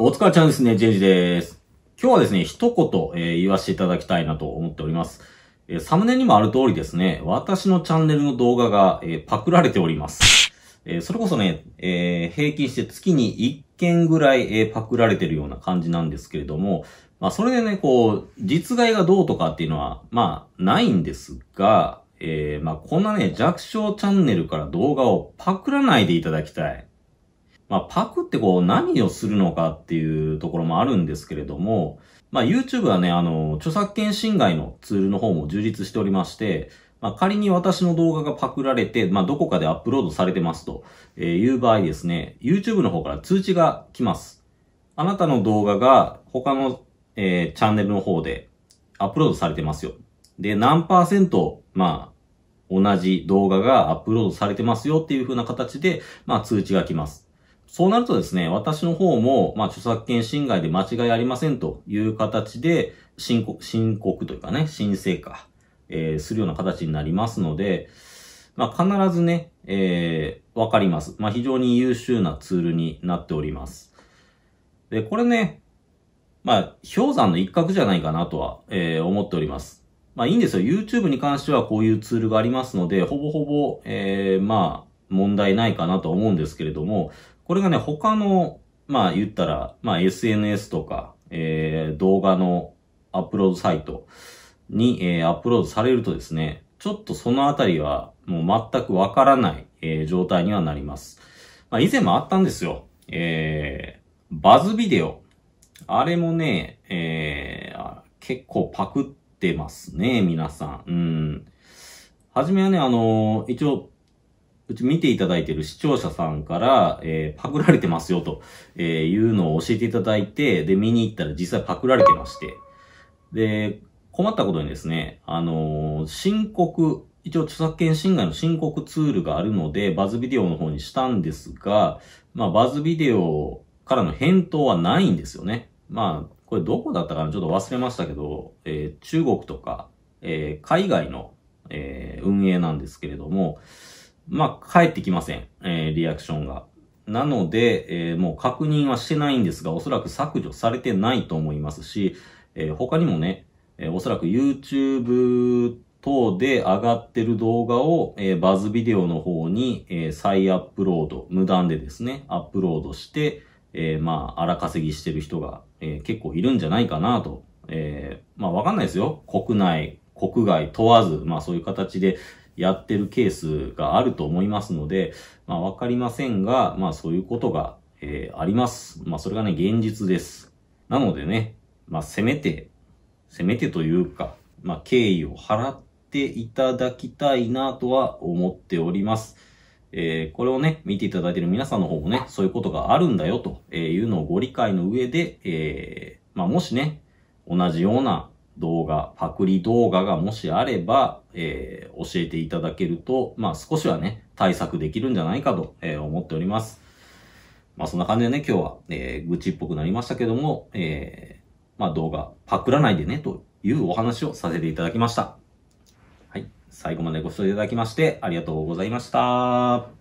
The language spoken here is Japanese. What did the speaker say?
大塚ちゃんですね、ジェイジです。今日はですね、一言、えー、言わせていただきたいなと思っております。えー、サムネにもある通りですね、私のチャンネルの動画が、えー、パクられております。えそれこそね、え平均して月に1件ぐらい、えパクられてるような感じなんですけれども、まあそれでね、こう、実害がどうとかっていうのは、まあないんですが、えまあこんなね、弱小チャンネルから動画をパクらないでいただきたい。まあ、パクってこう何をするのかっていうところもあるんですけれども、まあ、YouTube はね、あの、著作権侵害のツールの方も充実しておりまして、まあ、仮に私の動画がパクられて、まあ、どこかでアップロードされてますという場合ですね、YouTube の方から通知が来ます。あなたの動画が他の、えー、チャンネルの方でアップロードされてますよ。で、何パーセント、まあ、同じ動画がアップロードされてますよっていう風な形で、まあ、通知が来ます。そうなるとですね、私の方も、まあ、著作権侵害で間違いありませんという形で、申告、申告というかね、申請か、えー、するような形になりますので、まあ、必ずね、えー、わかります。まあ、非常に優秀なツールになっております。で、これね、まあ、氷山の一角じゃないかなとは、えー、思っております。まあ、いいんですよ。YouTube に関してはこういうツールがありますので、ほぼほぼ、えー、まあ、問題ないかなと思うんですけれども、これがね、他の、まあ言ったら、まあ SNS とか、えー、動画のアップロードサイトに、えー、アップロードされるとですね、ちょっとそのあたりはもう全くわからない、えー、状態にはなります。まあ以前もあったんですよ。えー、バズビデオ。あれもね、えー、結構パクってますね、皆さん。うん。はじめはね、あのー、一応、うち見ていただいている視聴者さんから、えー、パクられてますよと、えー、いうのを教えていただいて、で、見に行ったら実際パクられてまして、で、困ったことにですね、あのー、申告、一応著作権侵害の申告ツールがあるので、バズビデオの方にしたんですが、まあ、バズビデオからの返答はないんですよね。まあ、これどこだったかなちょっと忘れましたけど、えー、中国とか、えー、海外の、えー、運営なんですけれども、まあ、返ってきません。えー、リアクションが。なので、えー、もう確認はしてないんですが、おそらく削除されてないと思いますし、えー、他にもね、えー、おそらく YouTube 等で上がってる動画を、えー、バズビデオの方に、えー、再アップロード、無断でですね、アップロードして、えー、まあ、荒稼ぎしてる人が、えー、結構いるんじゃないかなと。えー、まあ、わかんないですよ。国内、国外問わず、まあそういう形で、やってるケースがあると思いますので、まあ、わかりませんが、まあ、そういうことが、えー、あります。まあ、それがね、現実です。なのでね、まあ、せめて、せめてというか、まあ、敬意を払っていただきたいなとは思っております。えー、これをね、見ていただいている皆さんの方もね、そういうことがあるんだよというのをご理解の上で、えー、まあ、もしね、同じような動画、パクリ動画がもしあれば、えー、教えていただけると、まあ少しはね、対策できるんじゃないかと、えー、思っております。まあそんな感じでね、今日は、えー、愚痴っぽくなりましたけども、えー、まあ動画、パクらないでね、というお話をさせていただきました。はい。最後までご視聴いただきまして、ありがとうございました。